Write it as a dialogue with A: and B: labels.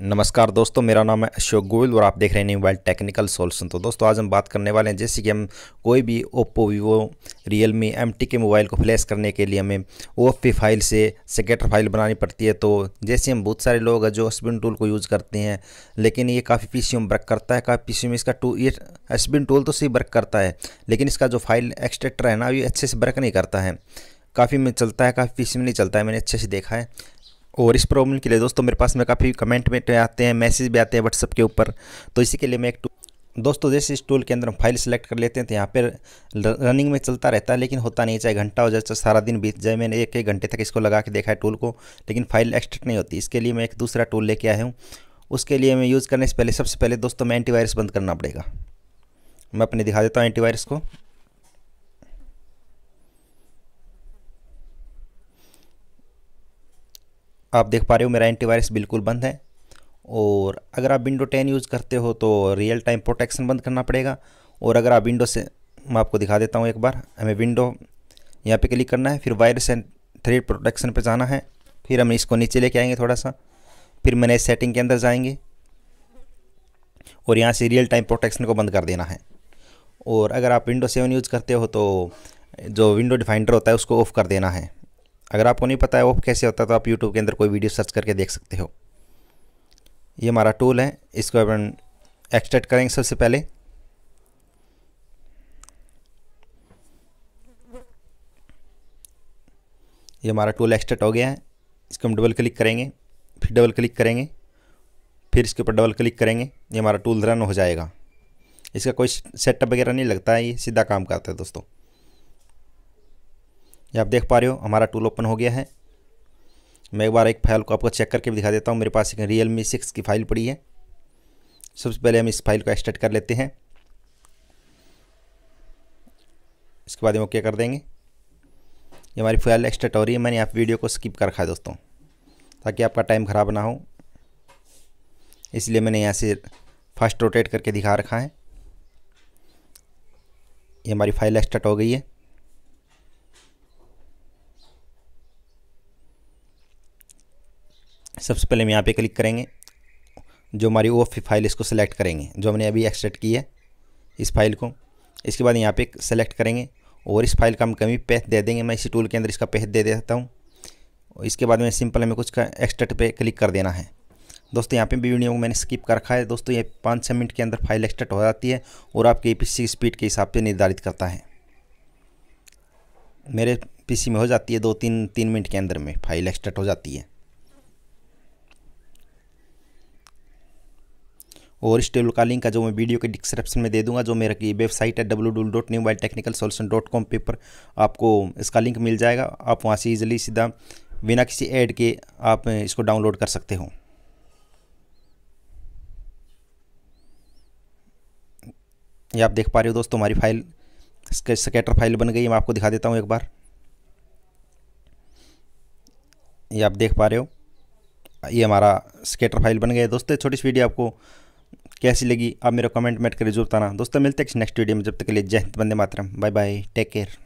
A: नमस्कार दोस्तों मेरा नाम है अशोक गोयल और आप देख रहे हैं न्यू मोबाइल टेक्निकल सोल्यूशन तो दोस्तों आज हम बात करने वाले हैं जैसे कि हम कोई भी ओप्पो वीवो रियल मी एम के मोबाइल को फ्लैश करने के लिए हमें ओ फाइल से सेकेटर फाइल बनानी पड़ती है तो जैसे हम बहुत सारे लोग हैं जो एसबिन टूल को यूज़ करते हैं लेकिन ये काफ़ी पी सी वर्क करता है काफ़ी पी सी में इसका टू ये एसबिन टूल तो सही वर्क करता है लेकिन इसका जो फाइल एक्सट्रेक्टर है ना ये अच्छे से वर्क नहीं करता है काफ़ी में चलता है काफ़ी पी में नहीं चलता है मैंने अच्छे से देखा है और इस प्रॉब्लम के लिए दोस्तों मेरे पास में काफ़ी कमेंट में तो आते हैं मैसेज भी आते हैं व्हाट्सअप के ऊपर तो इसी के लिए मैं एक दोस्तों जैसे इस टूल के अंदर हम फाइल सेलेक्ट कर लेते हैं तो यहाँ पर रनिंग में चलता रहता है लेकिन होता नहीं चाहे घंटा हो जाए चाहे सारा दिन बीत जाए मैंने एक एक घंटे तक इसको लगा के देखा है टूल को लेकिन फाइल एक्सट्रैक्ट नहीं होती इसके लिए मैं एक दूसरा टूल लेके आया हूँ उसके लिए मैं यूज़ करने से पहले सबसे पहले दोस्तों मैं एंटीवायरस बंद करना पड़ेगा मैं अपने दिखा देता हूँ एंटीवायरस को आप देख पा रहे हो मेरा एंटीवायरस बिल्कुल बंद है और अगर आप विंडो टेन यूज़ करते हो तो रियल टाइम प्रोटेक्शन बंद करना पड़ेगा और अगर आप विंडो से मैं आपको दिखा देता हूँ एक बार हमें विंडो यहाँ पे क्लिक करना है फिर वायरस एंड थ्रेड प्रोटेक्शन पे जाना है फिर हम इसको नीचे लेके आएंगे थोड़ा सा फिर मैंने सेटिंग के अंदर जाएंगे और यहाँ से रियल टाइम प्रोटेक्शन को बंद कर देना है और अगर आप विंडो सेवन यूज़ करते हो तो जो विंडो डिफाइंडर होता है उसको ऑफ़ कर देना है अगर आपको नहीं पता है ऑफ कैसे होता है तो आप यूट्यूब के अंदर कोई वीडियो सर्च करके देख सकते हो ये हमारा टूल है इसको अपन एक्सट्रैक्ट करेंगे सबसे पहले ये हमारा टूल एक्सट्रैक्ट हो गया है इसको हम डबल क्लिक करेंगे फिर डबल क्लिक करेंगे फिर इसके ऊपर डबल क्लिक करेंगे ये हमारा टूल रन हो जाएगा इसका कोई सेटअप वगैरह नहीं लगता है ये सीधा काम करता है दोस्तों ये आप देख पा रहे हो हमारा टूल ओपन हो गया है मैं एक बार एक फाइल को आपको चेक करके भी दिखा देता हूँ मेरे पास एक रियल मी सिक्स की फाइल पड़ी है सबसे पहले हम इस फाइल को एक्सटेट कर लेते हैं इसके बाद हम ओके कर देंगे ये हमारी फाइल एक्सटेट हो रही है मैंने आप वीडियो को स्किप कर रखा है दोस्तों ताकि आपका टाइम ख़राब ना हो इसलिए मैंने यहाँ से फास्ट रोटेट करके दिखा रखा है ये हमारी फाइल एक्सटेट हो गई है सबसे पहले हम यहाँ पे क्लिक करेंगे जो हमारी वो फाइल इसको सेलेक्ट करेंगे जो हमने अभी एक्सट्रैक्ट की है इस फाइल को इसके बाद यहाँ पे सेलेक्ट करेंगे और इस फाइल का हम कमी पैथ दे देंगे मैं इसी टूल के अंदर इसका पैथ दे देता हूँ इसके बाद में सिंपल हमें कुछ का एक्सट्रैक्ट पे क्लिक कर देना है दोस्तों यहाँ पे भी वीडियो को मैंने स्किप कर रखा है दोस्तों ये पाँच छः मिनट के अंदर फाइल एक्सट्रैक्ट हो जाती है और आपके पी सी स्पीड के हिसाब से निर्धारित करता है मेरे पीसी में हो जाती है दो तीन तीन मिनट के अंदर में फाइल एक्सट्रैक्ट हो जाती है और इस टेबल का लिंक का जो मैं वीडियो के डिस्क्रिप्शन में दे दूंगा जो मेरा की वेबसाइट है W W dot new mobile technical solution dot com पे पर आपको इसका लिंक मिल जाएगा आप वहाँ से ईजिली सीधा बिना किसी ऐड के आप इसको डाउनलोड कर सकते हो ये आप देख पा रहे हो दोस्तों हमारी फाइल स्केटर फाइल बन गई मैं आपको दिखा देता हूँ एक बार ये आप देख पा रहे हो ये हमारा स्केटर फाइल बन गया दोस्तों छोटी सी वीडियो आपको कैसी लगी आप मेरा कमेंट मेट कर जरूर बताना दोस्तों मिलते हैं नेक्स्ट वीडियो में जब तक के लिए Jai Hind Vande Mataram bye bye take care